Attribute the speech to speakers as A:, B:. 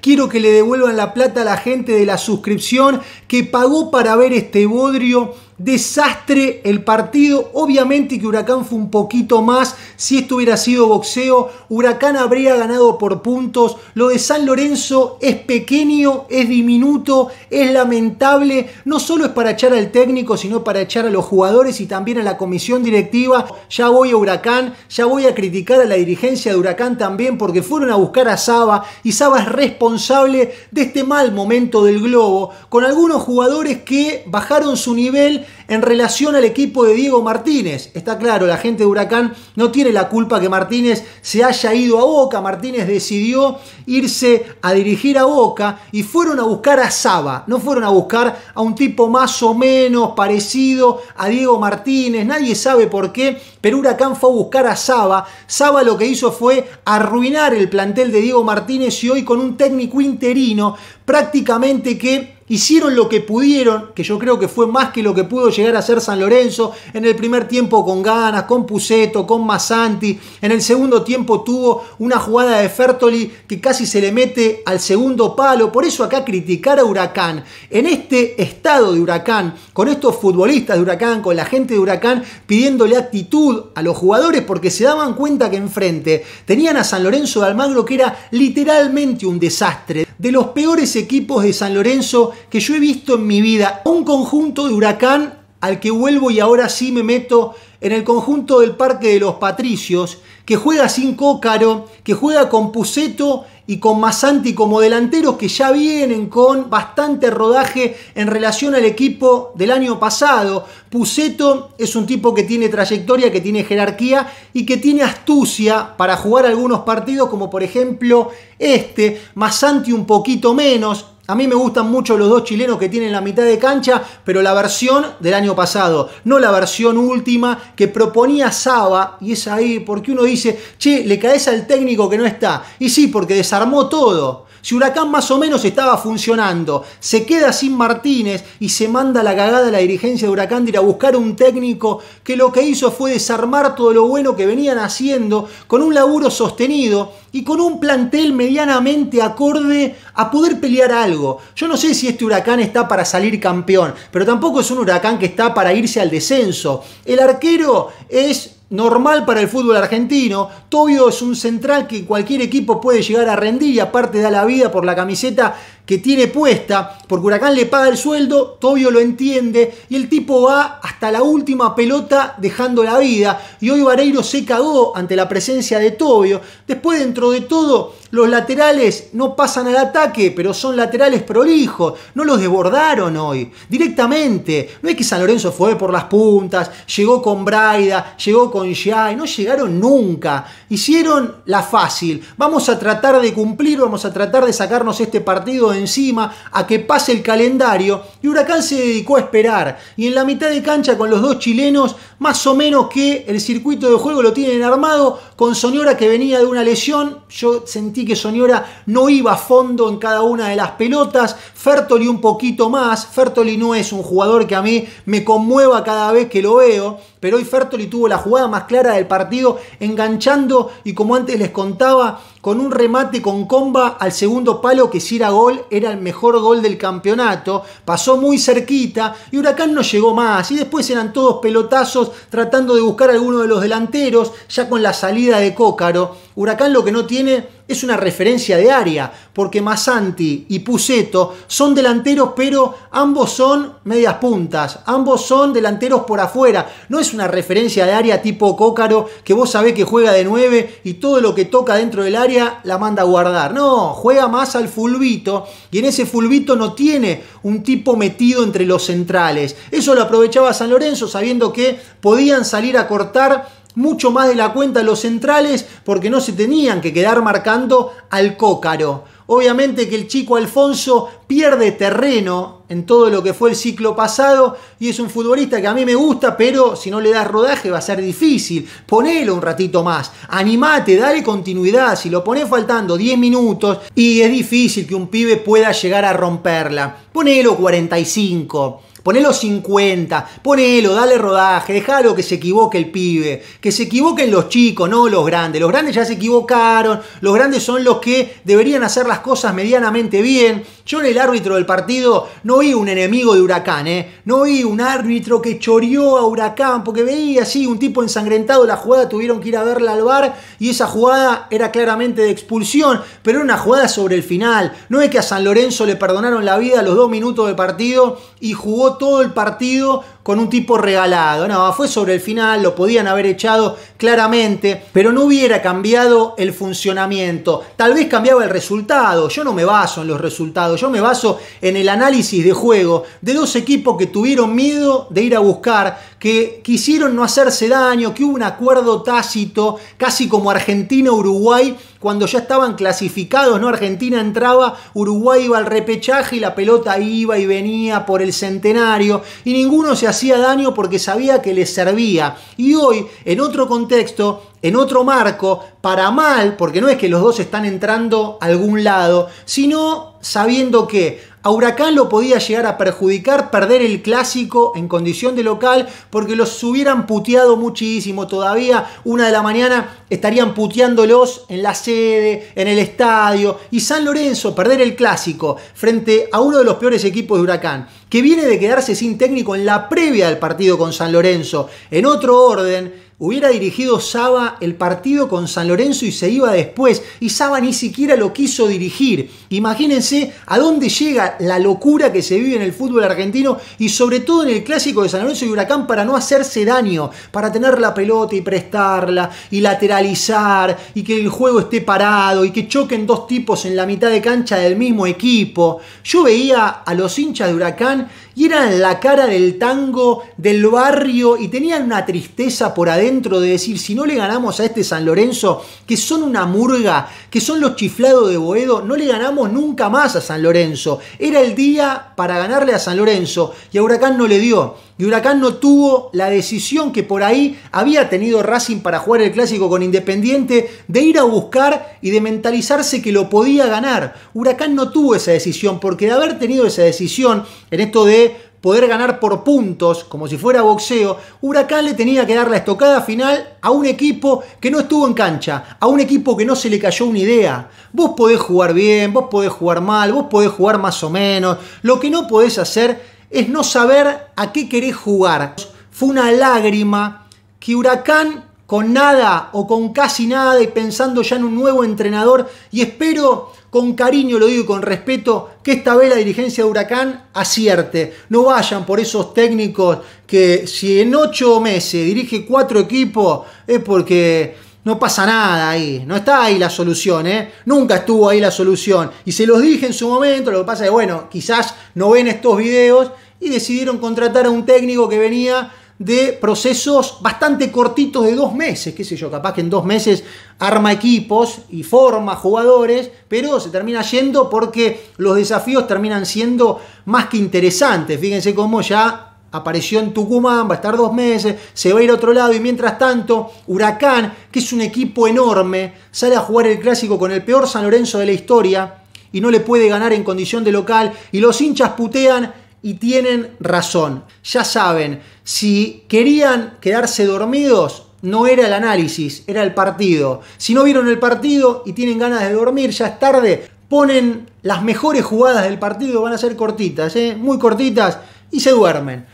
A: Quiero que le devuelvan la plata a la gente de la suscripción que pagó para ver este bodrio desastre el partido. Obviamente que Huracán fue un poquito más. Si esto hubiera sido boxeo, Huracán habría ganado por puntos. Lo de San Lorenzo es pequeño, es diminuto, es lamentable. No solo es para echar al técnico, sino para echar a los jugadores y también a la comisión directiva. Ya voy a Huracán, ya voy a criticar a la dirigencia de Huracán también porque fueron a buscar a Saba y Saba es responsable de este mal momento del globo con algunos jugadores que bajaron su nivel en relación al equipo de Diego Martínez. Está claro, la gente de Huracán no tiene la culpa que Martínez se haya ido a Boca. Martínez decidió irse a dirigir a Boca y fueron a buscar a Saba. No fueron a buscar a un tipo más o menos parecido a Diego Martínez. Nadie sabe por qué, pero Huracán fue a buscar a Saba. Saba lo que hizo fue arruinar el plantel de Diego Martínez y hoy con un técnico interino prácticamente que hicieron lo que pudieron, que yo creo que fue más que lo que pudo llegar a hacer San Lorenzo, en el primer tiempo con ganas, con Puseto, con Massanti, en el segundo tiempo tuvo una jugada de Fertoli que casi se le mete al segundo palo, por eso acá criticar a Huracán, en este estado de Huracán, con estos futbolistas de Huracán, con la gente de Huracán, pidiéndole actitud a los jugadores porque se daban cuenta que enfrente tenían a San Lorenzo de Almagro que era literalmente un desastre de los peores equipos de San Lorenzo que yo he visto en mi vida. Un conjunto de huracán al que vuelvo y ahora sí me meto en el conjunto del Parque de los Patricios, que juega sin Cócaro, que juega con Puseto y con Masanti como delanteros que ya vienen con bastante rodaje en relación al equipo del año pasado. Puseto es un tipo que tiene trayectoria, que tiene jerarquía y que tiene astucia para jugar algunos partidos como por ejemplo este. Masanti un poquito menos, a mí me gustan mucho los dos chilenos que tienen la mitad de cancha, pero la versión del año pasado, no la versión última que proponía Saba, y es ahí porque uno dice, che, le caes al técnico que no está. Y sí, porque desarmó todo. Si Huracán más o menos estaba funcionando, se queda sin Martínez y se manda la cagada a la dirigencia de Huracán de ir a buscar un técnico que lo que hizo fue desarmar todo lo bueno que venían haciendo con un laburo sostenido y con un plantel medianamente acorde a poder pelear algo. Yo no sé si este huracán está para salir campeón, pero tampoco es un huracán que está para irse al descenso. El arquero es normal para el fútbol argentino. Tobio es un central que cualquier equipo puede llegar a rendir y aparte da la vida por la camiseta que tiene puesta, porque Huracán le paga el sueldo, Tobio lo entiende, y el tipo va hasta la última pelota dejando la vida, y hoy Vareiro se cagó ante la presencia de Tobio. Después, dentro de todo, los laterales no pasan al ataque, pero son laterales prolijos, no los desbordaron hoy, directamente. No es que San Lorenzo fue por las puntas, llegó con Braida, llegó con Yay, no llegaron nunca, hicieron la fácil. Vamos a tratar de cumplir, vamos a tratar de sacarnos este partido en encima, a que pase el calendario, y Huracán se dedicó a esperar. Y en la mitad de cancha con los dos chilenos, más o menos que el circuito de juego lo tienen armado, con Soñora que venía de una lesión, yo sentí que Soñora no iba a fondo en cada una de las pelotas. Fertoli un poquito más. Fertoli no es un jugador que a mí me conmueva cada vez que lo veo. Pero hoy Fertoli tuvo la jugada más clara del partido, enganchando y como antes les contaba, con un remate con comba al segundo palo que si era gol era el mejor gol del campeonato, pasó muy cerquita y Huracán no llegó más y después eran todos pelotazos tratando de buscar a alguno de los delanteros, ya con la salida de Cócaro, Huracán lo que no tiene es una referencia de área, porque Masanti y Puseto son delanteros, pero ambos son medias puntas, ambos son delanteros por afuera. No es una referencia de área tipo Cócaro, que vos sabés que juega de 9 y todo lo que toca dentro del área la manda a guardar. No, juega más al fulbito y en ese fulbito no tiene un tipo metido entre los centrales. Eso lo aprovechaba San Lorenzo sabiendo que podían salir a cortar mucho más de la cuenta los centrales porque no se tenían que quedar marcando al cócaro. Obviamente que el chico Alfonso pierde terreno en todo lo que fue el ciclo pasado y es un futbolista que a mí me gusta, pero si no le das rodaje va a ser difícil. Ponelo un ratito más, animate, dale continuidad. Si lo pones faltando 10 minutos y es difícil que un pibe pueda llegar a romperla, ponelo 45. Ponelo 50, ponelo, dale rodaje, dejalo que se equivoque el pibe, que se equivoquen los chicos, no los grandes. Los grandes ya se equivocaron, los grandes son los que deberían hacer las cosas medianamente bien. Yo en el árbitro del partido no vi un enemigo de Huracán, ¿eh? no vi un árbitro que choreó a Huracán, porque veía así un tipo ensangrentado la jugada, tuvieron que ir a verla al bar y esa jugada era claramente de expulsión, pero era una jugada sobre el final. No es que a San Lorenzo le perdonaron la vida a los dos minutos de partido y jugó todo el partido con un tipo regalado. No, fue sobre el final, lo podían haber echado claramente, pero no hubiera cambiado el funcionamiento. Tal vez cambiaba el resultado. Yo no me baso en los resultados, yo me baso en el análisis de juego de dos equipos que tuvieron miedo de ir a buscar, que quisieron no hacerse daño, que hubo un acuerdo tácito, casi como Argentina-Uruguay, cuando ya estaban clasificados, ¿no? Argentina entraba, Uruguay iba al repechaje y la pelota iba y venía por el centenario y ninguno se hacía daño porque sabía que le servía. Y hoy, en otro contexto, en otro marco, para mal, porque no es que los dos están entrando a algún lado, sino sabiendo que a Huracán lo podía llegar a perjudicar perder el clásico en condición de local, porque los hubieran puteado muchísimo. Todavía una de la mañana estarían puteándolos en la sede, en el estadio. Y San Lorenzo, perder el clásico frente a uno de los peores equipos de Huracán, que viene de quedarse sin técnico en la previa del partido con San Lorenzo, en otro orden Hubiera dirigido Saba el partido con San Lorenzo y se iba después. Y Saba ni siquiera lo quiso dirigir. Imagínense a dónde llega la locura que se vive en el fútbol argentino y sobre todo en el clásico de San Lorenzo y Huracán para no hacerse daño, para tener la pelota y prestarla y lateralizar y que el juego esté parado y que choquen dos tipos en la mitad de cancha del mismo equipo. Yo veía a los hinchas de Huracán y eran la cara del tango del barrio y tenían una tristeza por adentro de decir, si no le ganamos a este San Lorenzo, que son una murga, que son los chiflados de Boedo, no le ganamos nunca más a San Lorenzo. Era el día para ganarle a San Lorenzo y a Huracán no le dio. Y Huracán no tuvo la decisión que por ahí había tenido Racing para jugar el clásico con Independiente, de ir a buscar y de mentalizarse que lo podía ganar. Huracán no tuvo esa decisión, porque de haber tenido esa decisión en esto de poder ganar por puntos, como si fuera boxeo, Huracán le tenía que dar la estocada final a un equipo que no estuvo en cancha, a un equipo que no se le cayó una idea. Vos podés jugar bien, vos podés jugar mal, vos podés jugar más o menos. Lo que no podés hacer es no saber a qué querés jugar. Fue una lágrima que Huracán con nada o con casi nada y pensando ya en un nuevo entrenador y espero con cariño, lo digo con respeto, que esta vez la dirigencia de Huracán acierte. No vayan por esos técnicos que si en ocho meses dirige cuatro equipos es porque no pasa nada ahí. No está ahí la solución, ¿eh? Nunca estuvo ahí la solución. Y se los dije en su momento, lo que pasa es, bueno, quizás no ven estos videos y decidieron contratar a un técnico que venía de procesos bastante cortitos de dos meses, qué sé yo, capaz que en dos meses arma equipos y forma jugadores, pero se termina yendo porque los desafíos terminan siendo más que interesantes. Fíjense cómo ya apareció en Tucumán, va a estar dos meses, se va a ir a otro lado y mientras tanto Huracán, que es un equipo enorme, sale a jugar el clásico con el peor San Lorenzo de la historia y no le puede ganar en condición de local y los hinchas putean y tienen razón. Ya saben, si querían quedarse dormidos, no era el análisis, era el partido. Si no vieron el partido y tienen ganas de dormir, ya es tarde, ponen las mejores jugadas del partido, van a ser cortitas, ¿eh? muy cortitas, y se duermen.